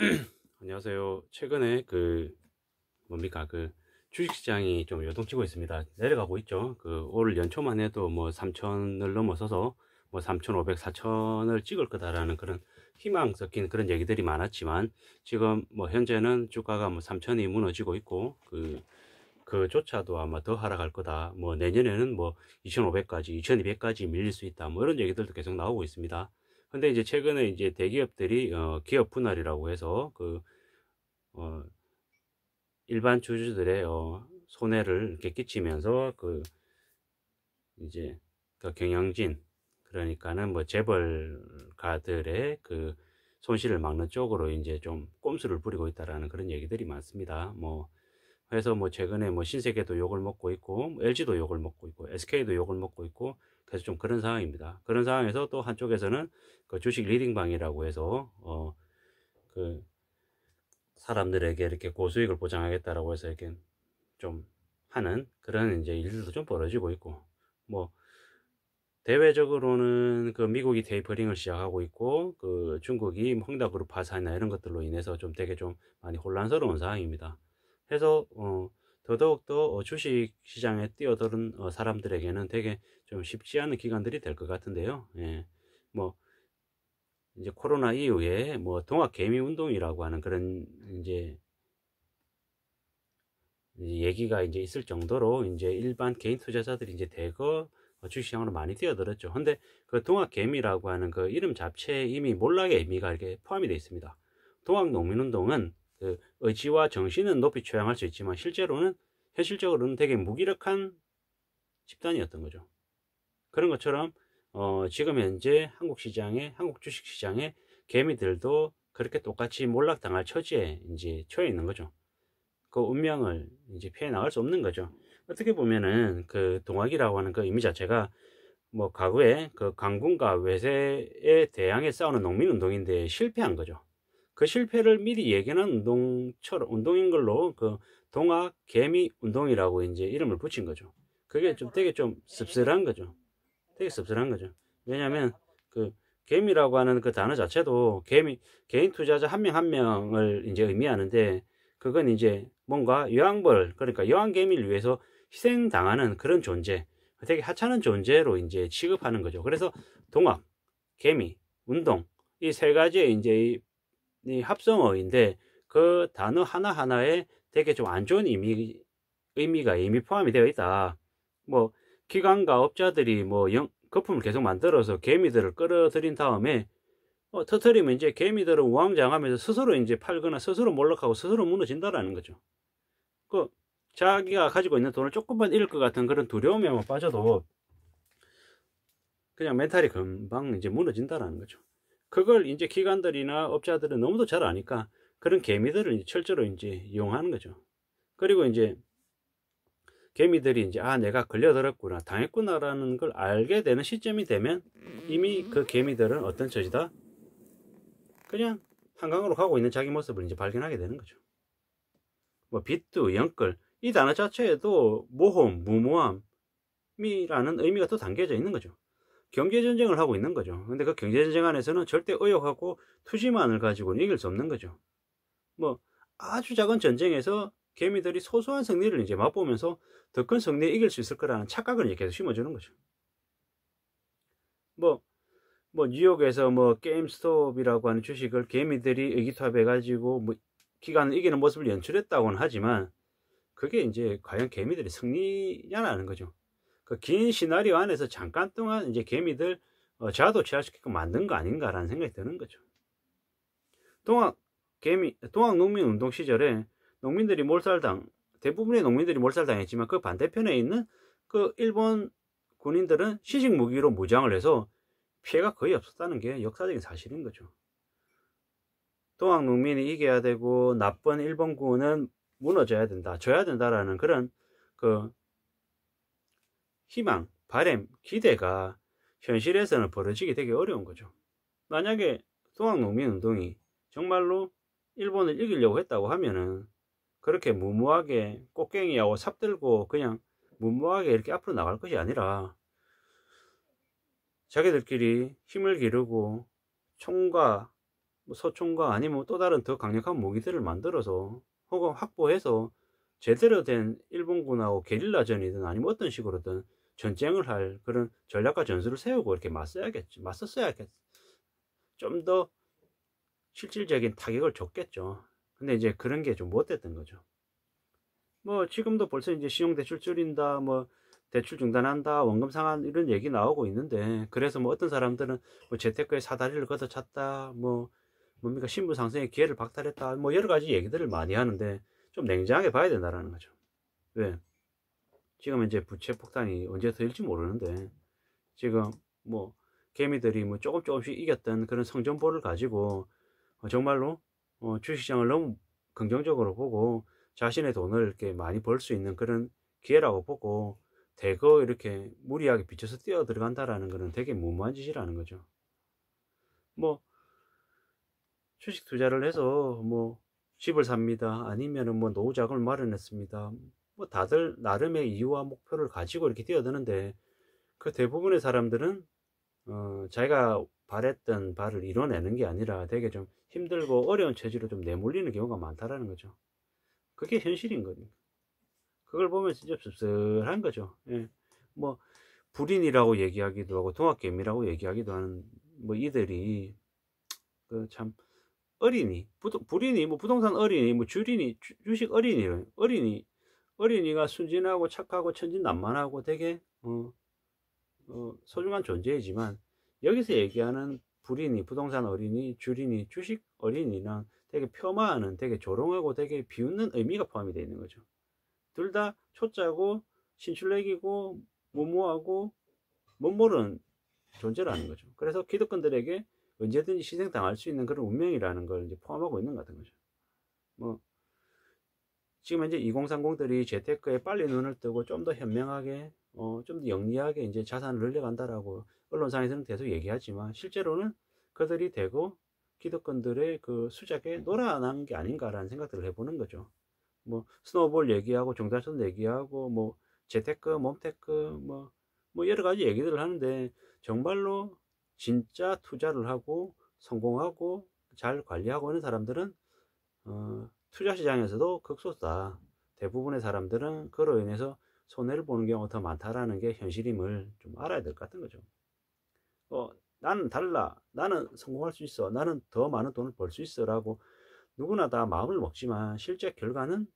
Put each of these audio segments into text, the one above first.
안녕하세요. 최근에 그 뭡니까 그 주식시장이 좀 요동치고 있습니다. 내려가고 있죠. 그 올 연초만 해도 뭐 3천을 넘어서서 뭐 3,500, 4천을 찍을 거다라는 그런 희망 섞인 그런 얘기들이 많았지만 지금 뭐 현재는 주가가 뭐 3천이 무너지고 있고 그 그조차도 아마 더 하락할 거다. 뭐 내년에는 뭐 2,500까지, 2,200까지 밀릴 수 있다. 뭐 이런 얘기들도 계속 나오고 있습니다. 근데 이제 최근에 이제 대기업들이 어, 기업 분할이라고 해서 그 어, 일반 주주들의 어, 손해를 이렇게 끼치면서 그 이제 그 경영진 그러니까는 뭐 재벌가들의 그 손실을 막는 쪽으로 이제 좀 꼼수를 부리고 있다라는 그런 얘기들이 많습니다. 뭐 그래서 뭐 최근에 뭐 신세계도 욕을 먹고 있고 LG도 뭐 욕을 먹고 있고 SK도 욕을 먹고 있고 그래서 좀 그런 상황입니다. 그런 상황에서 또 한쪽에서는 그 주식 리딩방이라고 해서 어 그 사람들에게 이렇게 고수익을 보장하겠다라고 해서 이렇게 좀 하는 그런 이제 일들도 좀 벌어지고 있고 뭐 대외적으로는 그 미국이 테이퍼링을 시작하고 있고 그 중국이 헝다그룹 파산이나 이런 것들로 인해서 좀 되게 좀 많이 혼란스러운 상황입니다. 해서 어 더더욱더 어, 주식 시장에 뛰어드는 어, 사람들에게는 되게 좀 쉽지 않은 기간들이 될 것 같은데요. 예. 뭐 이제 코로나 이후에 뭐 동학 개미 운동이라고 하는 그런 이제 얘기가 이제 있을 정도로 이제 일반 개인 투자자들이 이제 대거 어, 주식시장으로 많이 뛰어들었죠. 근데 그 동학개미라고 하는 그 이름 자체에 이미 몰락의 의미가 이렇게 포함이 되어 있습니다. 동학농민운동은 그 의지와 정신은 높이 처형할수 있지만 실제로는 현실적으로는 되게 무기력한 집단이었던 거죠. 그런 것처럼 어, 지금 현재 한국 시장에 한국 주식 시장에 개미들도 그렇게 똑같이 몰락당할 처지에 이제 처해 있는 거죠. 그 운명을 이제 피해 나갈 수 없는 거죠. 어떻게 보면은 그 동학이라고 하는 그 의미 자체가 뭐 과거에 그 강군과 외세에 대항해 싸우는 농민 운동인데 실패한 거죠. 그 실패를 미리 얘기하는 운동처럼 운동인 걸로 그 동학 개미 운동이라고 이제 이름을 붙인 거죠. 그게 좀 되게 좀 씁쓸한 거죠. 되게 씁쓸한 거죠. 왜냐하면 그 개미라고 하는 그 단어 자체도 개미 개인 투자자 한 명 한 명을 이제 의미하는데 그건 이제 뭔가 여왕벌 그러니까 여왕개미를 위해서 희생당하는 그런 존재 되게 하찮은 존재로 이제 취급하는 거죠. 그래서 동학, 개미, 운동 이 세 가지의 이제 이 합성어인데 그 단어 하나하나에 되게 좀 안 좋은 의미, 의미가 이미 포함이 되어 있다. 뭐 기관과 업자들이 뭐 영, 거품을 계속 만들어서 개미들을 끌어들인 다음에 어, 터트리면 이제 개미들은 우왕좌왕하면서 스스로 이제 팔거나 스스로 몰락하고 스스로 무너진다라는 거죠. 그 자기가 가지고 있는 돈을 조금만 잃을 것 같은 그런 두려움에만 빠져도 그냥 멘탈이 금방 이제 무너진다라는 거죠. 그걸 이제 기관들이나 업자들은 너무도 잘 아니까 그런 개미들을 이제 철저로 이제 이용하는 거죠. 그리고 이제 개미들이 이제 아 내가 걸려들었구나 당했구나라는 걸 알게 되는 시점이 되면 이미 그 개미들은 어떤 처지다 그냥 한강으로 가고 있는 자기 모습을 이제 발견하게 되는 거죠. 뭐 빗두 연끌 이 단어 자체에도 모험 무모함이라는 의미가 또 담겨져 있는 거죠. 경제전쟁을 하고 있는 거죠. 근데 그 경제전쟁 안에서는 절대 의욕하고 투지만을 가지고는 이길 수 없는 거죠. 뭐, 아주 작은 전쟁에서 개미들이 소소한 승리를 이제 맛보면서 더 큰 승리에 이길 수 있을 거라는 착각을 이제 계속 심어주는 거죠. 뭐, 뭐, 뉴욕에서 뭐, 게임스톱이라고 하는 주식을 개미들이 의기투합해가지고, 뭐, 기간을 이기는 모습을 연출했다고는 하지만, 그게 이제 과연 개미들이 승리냐라는 거죠. 그긴 시나리오 안에서 잠깐 동안 이제 개미들 어, 자도취하시키고 만든 거 아닌가라는 생각이 드는 거죠. 동학 개미 동학 농민 운동 시절에 농민들이 몰살당 대부분의 농민들이 몰살당했지만 그 반대편에 있는 그 일본 군인들은 시식 무기로 무장을 해서 피해가 거의 없었다는 게 역사적인 사실인 거죠. 동학 농민이 이겨야 되고 나쁜 일본군은 무너져야 된다, 져야 된다라는 그런 그 희망, 바램, 기대가 현실에서는 벌어지기 되게 어려운 거죠. 만약에 동학농민운동이 정말로 일본을 이기려고 했다고 하면은 그렇게 무모하게 꽃갱이하고 삽 들고 그냥 무모하게 이렇게 앞으로 나갈 것이 아니라 자기들끼리 힘을 기르고 총과 뭐 소총과 아니면 또 다른 더 강력한 무기들을 만들어서 혹은 확보해서 제대로 된 일본군하고 게릴라전이든 아니면 어떤 식으로든 전쟁을 할 그런 전략과 전술을 세우고 이렇게 맞서야겠지 맞섰어야겠. 좀더 실질적인 타격을 줬겠죠. 근데 이제 그런 게 좀 못됐던 거죠. 뭐 지금도 벌써 이제 신용 대출 줄인다, 뭐 대출 중단한다, 원금 상한 이런 얘기 나오고 있는데 그래서 뭐 어떤 사람들은 뭐 재테크의 사다리를 걷어찼다, 뭐 뭡니까 신부 상승의 기회를 박탈했다, 뭐 여러 가지 얘기들을 많이 하는데 좀 냉정하게 봐야 된다라는 거죠. 왜? 지금 이제 부채 폭탄이 언제 터질지 모르는데 지금 뭐 개미들이 뭐 조금 조금씩 이겼던 그런 성전보를 가지고 어, 정말로 어 주식시장을 너무 긍정적으로 보고 자신의 돈을 이렇게 많이 벌 수 있는 그런 기회라고 보고 대거 이렇게 무리하게 비춰서 뛰어 들어간다라는 것은 되게 무모한 짓이라는 거죠. 뭐 주식 투자를 해서 뭐 집을 삽니다. 아니면은 뭐 노후 자금을 마련했습니다. 뭐 다들 나름의 이유와 목표를 가지고 이렇게 뛰어드는데 그 대부분의 사람들은 어, 자기가 바랬던 바를 이뤄내는 게 아니라 되게 좀 힘들고 어려운 체질로 좀 내몰리는 경우가 많다라는 거죠. 그게 현실인 거니까. 그걸 보면 진짜 씁쓸한 거죠. 예. 뭐 불인이라고 얘기하기도 하고 동학개미라고 얘기하기도 하는 뭐 이들이 그참 어린이, 부동, 불인이 뭐 부동산 어린이, 뭐 주린이, 주, 식 어린이, 어린이 어린이가 순진하고 착하고 천진난만하고 되게 어, 어, 소중한 존재이지만 여기서 얘기하는 불인이 부동산 어린이 주린이 주식 어린이는 되게 폄하하는 되게 조롱하고 되게 비웃는 의미가 포함이 되어 있는 거죠 둘 다 초짜고 신출내기고 무모하고 못모르는 존재라는 거죠 그래서 기득권들에게 언제든지 희생당할 수 있는 그런 운명이라는 걸 이제 포함하고 있는 것 같은 거죠 뭐 지금 현재 2030들이 재테크에 빨리 눈을 뜨고 좀 더 현명하게 어, 좀 더 영리하게 이제 자산을 늘려간다라고 언론상에서는 계속 얘기하지만 실제로는 그들이 되고 기득권들의 그 수작에 놀아난 게 아닌가라는 생각들을 해보는 거죠. 뭐 스노우볼 얘기하고 종단선 얘기하고 뭐 재테크, 몸테크 뭐, 뭐 여러 가지 얘기들을 하는데 정말로 진짜 투자를 하고 성공하고 잘 관리하고 있는 사람들은 어, 투자 시장에서도 극소수다. 대부분의 사람들은 그로 인해서 손해를 보는 경우가 더 많다라는 게 현실임을 좀 알아야 될 것 같은 거죠. 어, 나는 달라. 나는 성공할 수 있어. 나는 더 많은 돈을 벌 수 있어. 라고 누구나 다 마음을 먹지만 실제 결과는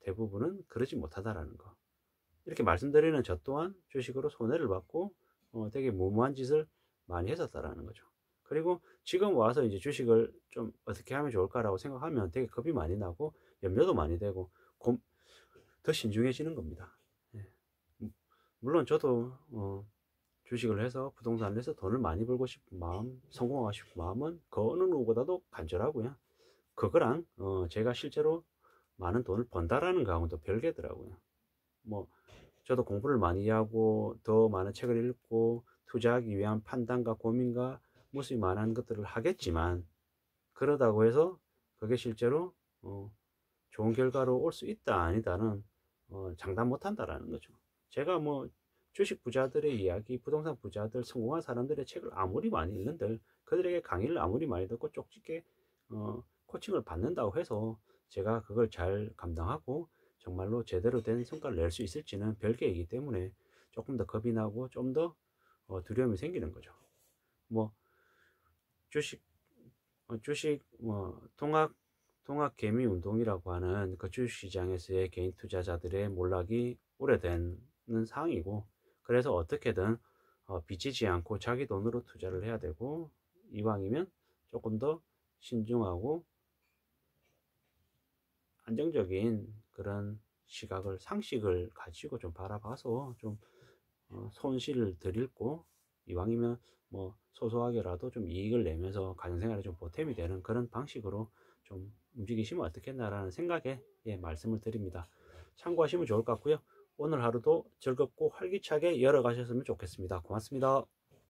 대부분은 그러지 못하다라는 거. 이렇게 말씀드리는 저 또한 주식으로 손해를 받고 어, 되게 무모한 짓을 많이 했었다라는 거죠. 그리고 지금 와서 이제 주식을 좀 어떻게 하면 좋을까라고 생각하면 되게 겁이 많이 나고 염려도 많이 되고 곰, 더 신중해지는 겁니다. 예. 음, 물론 저도 어, 주식을 해서 부동산을 해서 돈을 많이 벌고 싶은 마음, 성공하고 싶은 마음은 그 어느 누구보다도 간절하고요. 그거랑 어, 제가 실제로 많은 돈을 번다라는 거하고 별개더라고요. 뭐 저도 공부를 많이 하고 더 많은 책을 읽고 투자하기 위한 판단과 고민과 무수히 많은 것들을 하겠지만 그러다고 해서 그게 실제로 어, 좋은 결과로 올 수 있다 아니다는 어, 장담 못한다라는 거죠. 제가 뭐 주식 부자들의 이야기, 부동산 부자들, 성공한 사람들의 책을 아무리 많이 읽는들 그들에게 강의를 아무리 많이 듣고 쪽집게 어, 코칭을 받는다고 해서 제가 그걸 잘 감당하고 정말로 제대로 된 성과를 낼 수 있을지는 별개이기 때문에 조금 더 겁이 나고 좀더 어, 두려움이 생기는 거죠. 뭐 주식 어, 주식 뭐 통학 통학 개미 운동이라고 하는 그 주식시장에서의 개인 투자자들의 몰락이 오래된 상황이고 그래서 어떻게든 어, 비치지 않고 자기 돈으로 투자를 해야 되고 이왕이면 조금 더 신중하고 안정적인 그런 시각을 상식을 가지고 좀 바라봐서 좀 어, 손실을 드릴고 이왕이면 뭐 소소하게라도 좀 이익을 내면서 가정생활에 좀 보탬이 되는 그런 방식으로 좀 움직이시면 어떻겠나라는 생각에 예, 말씀을 드립니다. 참고하시면 좋을 것 같고요. 오늘 하루도 즐겁고 활기차게 열어가셨으면 좋겠습니다. 고맙습니다.